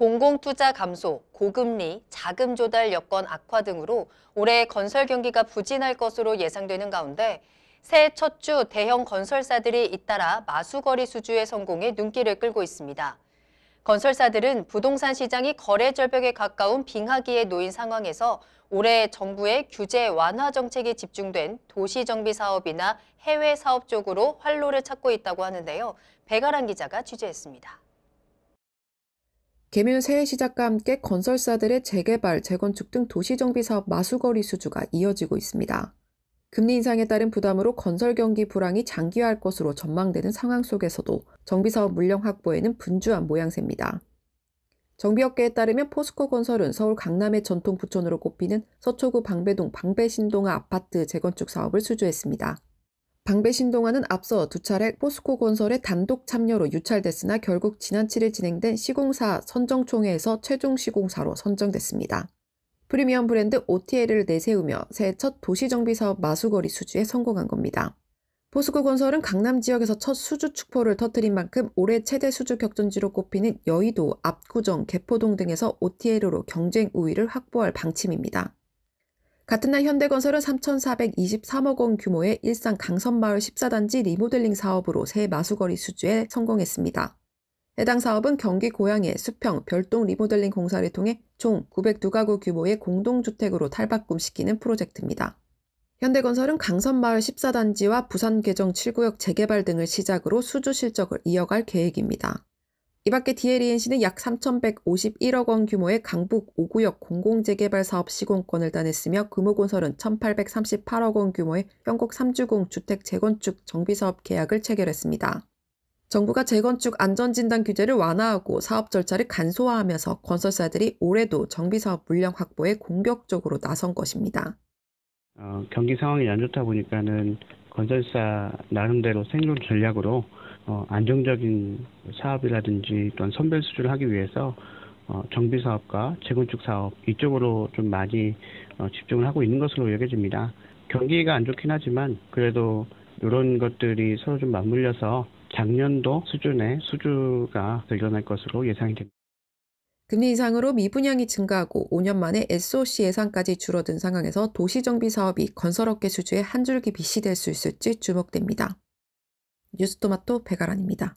공공투자 감소, 고금리, 자금 조달 여건 악화 등으로 올해 건설 경기가 부진할 것으로 예상되는 가운데 새해 첫 주 대형 건설사들이 잇따라 마수거리 수주의 성공에 눈길을 끌고 있습니다. 건설사들은 부동산 시장이 거래 절벽에 가까운 빙하기에 놓인 상황에서 올해 정부의 규제 완화 정책이 집중된 도시 정비 사업이나 해외 사업 쪽으로 활로를 찾고 있다고 하는데요. 배가란 기자가 취재했습니다. 개면 새해 시작과 함께 건설사들의 재개발, 재건축 등 도시정비 사업 마수거리 수주가 이어지고 있습니다. 금리 인상에 따른 부담으로 건설 경기 불황이 장기화할 것으로 전망되는 상황 속에서도 정비사업 물량 확보에는 분주한 모양새입니다. 정비업계에 따르면 포스코 건설은 서울 강남의 전통 부촌으로 꼽히는 서초구 방배동 방배신동아 아파트 재건축 사업을 수주했습니다. 방배신동안은 앞서 두 차례 포스코 건설의 단독 참여로 유찰됐으나 결국 지난 7일 진행된 시공사 선정총회에서 최종 시공사로 선정됐습니다. 프리미엄 브랜드 OTL을 내세우며 새해첫 도시정비 사업 마수거리 수주에 성공한 겁니다. 포스코 건설은 강남 지역에서 첫 수주 축포를 터뜨린 만큼 올해 최대 수주 격전지로 꼽히는 여의도, 압구정, 개포동 등에서 OTL로 경쟁 우위를 확보할 방침입니다. 같은 날 현대건설은 3,423억 원 규모의 일산 강선마을 14단지 리모델링 사업으로 새 마수거리 수주에 성공했습니다. 해당 사업은 경기 고양의 수평 별동 리모델링 공사를 통해 총 902가구 규모의 공동주택으로 탈바꿈시키는 프로젝트입니다. 현대건설은 강선마을 14단지와 부산계정 7구역 재개발 등을 시작으로 수주 실적을 이어갈 계획입니다. 이밖에 DLENC는 약 3,151억 원 규모의 강북 5구역 공공재개발 사업 시공권을 따냈으며 금호건설은 1,838억 원 규모의 영국 3주공 주택 재건축 정비사업 계약을 체결했습니다. 정부가 재건축 안전진단 규제를 완화하고 사업 절차를 간소화하면서 건설사들이 올해도 정비사업 물량 확보에 공격적으로 나선 것입니다. 어, 경기 상황이 안 좋다 보니까는 건설사 나름대로 생존 전략으로 어, 안정적인 사업이라든지 또는 선별 수주를 하기 위해서 어, 정비 사업과 재건축 사업 이쪽으로 좀 많이 어, 집중을 하고 있는 것으로 여겨집니다. 경기가 안 좋긴 하지만 그래도 이런 것들이 서로 좀 맞물려서 작년도 수준의 수주가 일어날 것으로 예상이 됩니다. 금리 이상으로 미분양이 증가하고 5년 만에 SOC 예산까지 줄어든 상황에서 도시정비 사업이 건설업계 수주의 한 줄기 빛이 될 수 있을지 주목됩니다. 뉴스토마토 배가란입니다.